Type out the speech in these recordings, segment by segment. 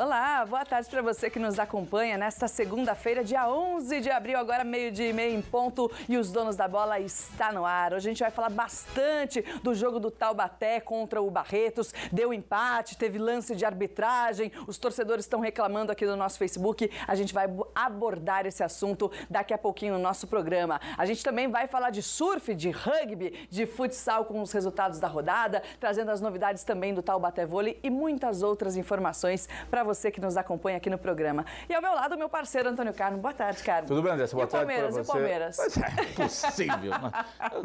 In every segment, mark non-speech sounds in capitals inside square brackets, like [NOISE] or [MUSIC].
Olá, boa tarde para você que nos acompanha nesta segunda-feira, dia 11 de abril, agora meio-dia e meio em ponto, e os donos da bola está no ar. Hoje a gente vai falar bastante do jogo do Taubaté contra o Barretos. Deu empate, teve lance de arbitragem, os torcedores estão reclamando aqui no nosso Facebook. A gente vai abordar esse assunto daqui a pouquinho no nosso programa. A gente também vai falar de surf, de rugby, de futsal com os resultados da rodada, trazendo as novidades também do Taubaté Vôlei e muitas outras informações para você que nos acompanha aqui no programa. E ao meu lado, meu parceiro Antônio Carmo. Boa tarde, Carmo. Tudo bem, Andressa? Boa e tarde Palmeiras, para você. E Palmeiras, Mas é, é impossível. Né?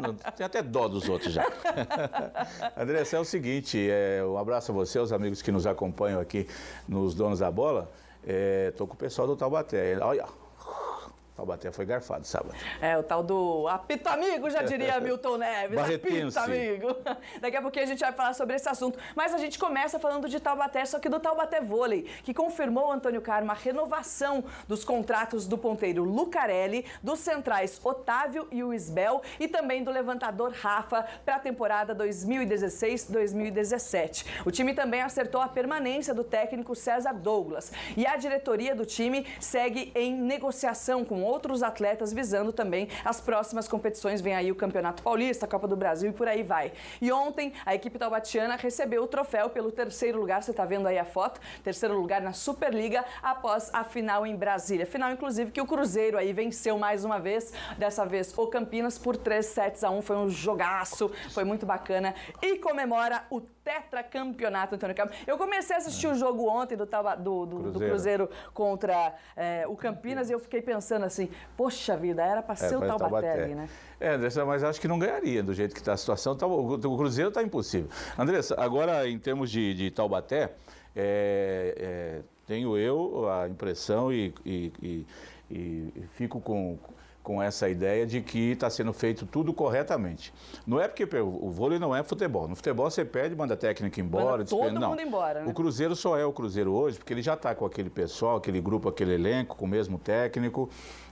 não, tenho até dó dos outros já. [LAUGHS] Andressa, é o seguinte, é, um abraço a você, aos amigos que nos acompanham aqui nos Donos da Bola. Estou é, com o pessoal do Taubaté. Olha, Taubaté foi garfado sábado. É, o tal do apito amigo, já diria [LAUGHS] Milton Neves. Barretense. Apito amigo. [LAUGHS] Daqui a pouquinho a gente vai falar sobre esse assunto. Mas a gente começa falando de Taubaté, só que do Taubaté Vôlei, que confirmou, Antônio Carmo, a renovação dos contratos do ponteiro Lucarelli, dos centrais Otávio e o Isbel e também do levantador Rafa para a temporada 2016-2017. O time também acertou a permanência do técnico César Douglas. E a diretoria do time segue em negociação com outros atletas visando também as próximas competições. Vem aí o Campeonato Paulista, a Copa do Brasil e por aí vai. E ontem a equipe taubatiana recebeu o troféu pelo terceiro lugar, você está vendo aí a foto, terceiro lugar na Superliga após a final em Brasília. Final, inclusive, que o Cruzeiro aí venceu mais uma vez, dessa vez o Campinas por 3 sets a 1. Foi um jogaço, foi muito bacana e comemora o tetracampeonato Antônio Carlos. Eu comecei a assistir é. o jogo ontem do, do, do, Cruzeiro. do Cruzeiro. contra é, o Campinas e eu fiquei pensando assim, poxa vida, era para é, ser é, o Taubaté, ali, né? É, Andressa, mas acho que não ganharia do jeito que está a situação. Tá, o Cruzeiro está impossível. Andressa, agora em termos de, de Taubaté, é, é, tenho eu a impressão e, e, e, e fico com com essa ideia de que está sendo feito tudo corretamente. Não é porque o vôlei não é futebol. No futebol você perde, manda técnico embora, manda todo mundo embora. Né? O Cruzeiro só é o Cruzeiro hoje porque ele já está com aquele pessoal, aquele grupo, aquele elenco, com o mesmo técnico,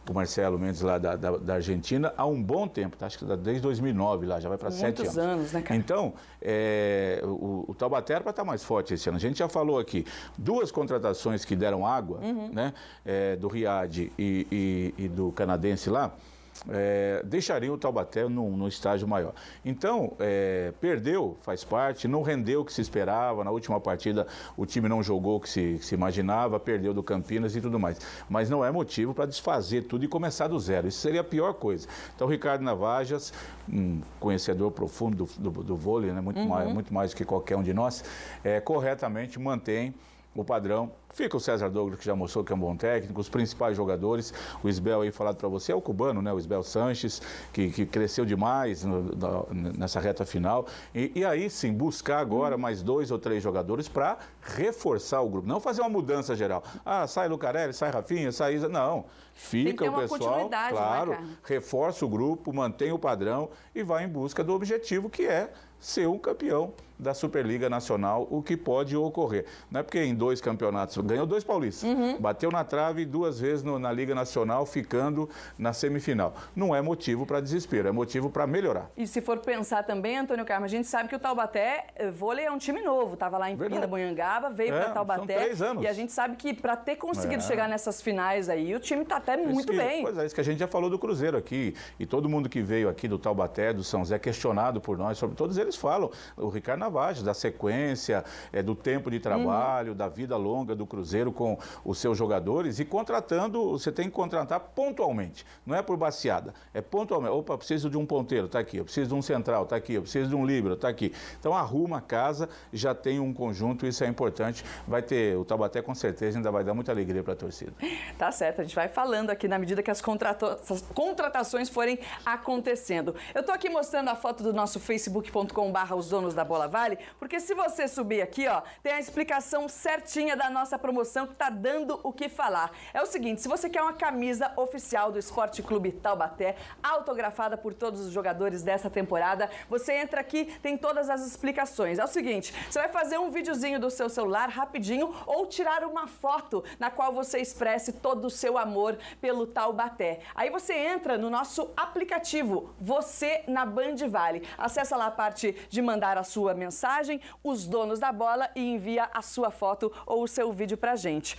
o Marcelo Mendes lá da, da, da Argentina, há um bom tempo, tá? acho que tá desde 2009 lá, já vai para sete anos. anos né, cara? Então, é, Taubaté era para estar tá mais forte esse ano. A gente já falou aqui, duas contratações que deram água, uhum. né? É, do Riad e, e, e do canadense lá, é, deixariam o Taubaté num, estágio maior. Então, é, perdeu, faz parte, não rendeu o que se esperava. Na última partida, o time não jogou o que se, que se imaginava, perdeu do Campinas e tudo mais. Mas não é motivo para desfazer tudo e começar do zero. Isso seria a pior coisa. Então, Ricardo Navajas, um conhecedor profundo do, do, do vôlei, né? muito, uhum. mais, muito mais que qualquer um de nós, é, corretamente mantém o padrão. Fica o César Douglas, que já mostrou que é um bom técnico, os principais jogadores. O Isbel aí falado para você é o cubano, né? O Isbel Sanches, que, que cresceu demais no, no, nessa reta final. E, e, aí sim, buscar agora mais dois ou três jogadores para reforçar o grupo. Não fazer uma mudança geral. Ah, sai Lucarelli, sai Rafinha, sai Isa. Não. Fica o pessoal, né, claro, né, reforça o grupo, mantém o padrão e vai em busca do objetivo que é ser um campeão da Superliga Nacional, o que pode ocorrer. Não é porque em dois campeonatos ganhou dois paulistas, uhum. bateu na trave duas vezes no, na Liga Nacional, ficando na semifinal. Não é motivo para desespero, é motivo para melhorar. E se for pensar também, Antônio Carmo, a gente sabe que o Taubaté, eh, vôlei é um time novo, estava lá em Pindamonhangaba, veio é, para Taubaté. São três anos. E a gente sabe que para ter conseguido é. chegar nessas finais aí, o time está até isso muito que, bem. Pois é, isso que a gente já falou do Cruzeiro aqui, e todo mundo que veio aqui do Taubaté, do São Zé, questionado por nós sobre todos eles eles falam. O Ricardo Navas, da sequência, é, do tempo de trabalho, uhum. da vida longa do Cruzeiro com os seus jogadores e contratando, você tem que contratar pontualmente. Não é por baseada, é pontualmente. Opa, preciso de um ponteiro, tá aqui. Eu preciso de um central, tá aqui. Eu preciso de um líbero, tá aqui. Então arruma a casa, já tem um conjunto, isso é importante. Vai ter, o Tabaté com certeza ainda vai dar muita alegria para a torcida. Tá certo, a gente vai falando aqui na medida que as, contratações forem acontecendo. Eu tô aqui mostrando a foto do nosso facebook.com youtube.com barra os donos da Bola Vale, porque se você subir aqui, ó, tem a explicação certinha da nossa promoção que tá dando o que falar. É o seguinte, se você quer uma camisa oficial do Esporte Clube Taubaté, autografada por todos os jogadores dessa temporada, você entra aqui, tem todas as explicações. É o seguinte, você vai fazer um videozinho do seu celular rapidinho ou tirar uma foto na qual você expresse todo o seu amor pelo Taubaté. Aí você entra no nosso aplicativo Você na Band Vale. Acessa lá a parte de, mandar a sua mensagem, os donos da bola e envia a sua foto ou o seu vídeo para gente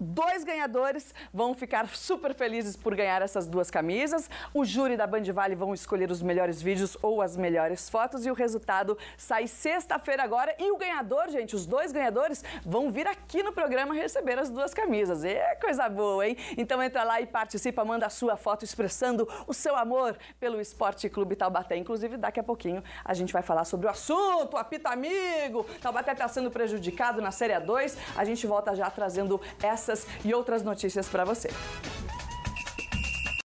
dois ganhadores vão ficar super felizes por ganhar essas duas camisas. O júri da Band Vale vão escolher os melhores vídeos ou as melhores fotos e o resultado sai sexta-feira agora. E o ganhador, gente, os dois ganhadores vão vir aqui no programa receber as duas camisas. É coisa boa, hein? Então entra lá e participa, manda a sua foto expressando o seu amor pelo Esporte Clube Taubaté. Inclusive, daqui a pouquinho a gente vai falar sobre o assunto, apita amigo. Taubaté está sendo prejudicado na Série 2. A gente volta já trazendo essa essas e outras notícias para você.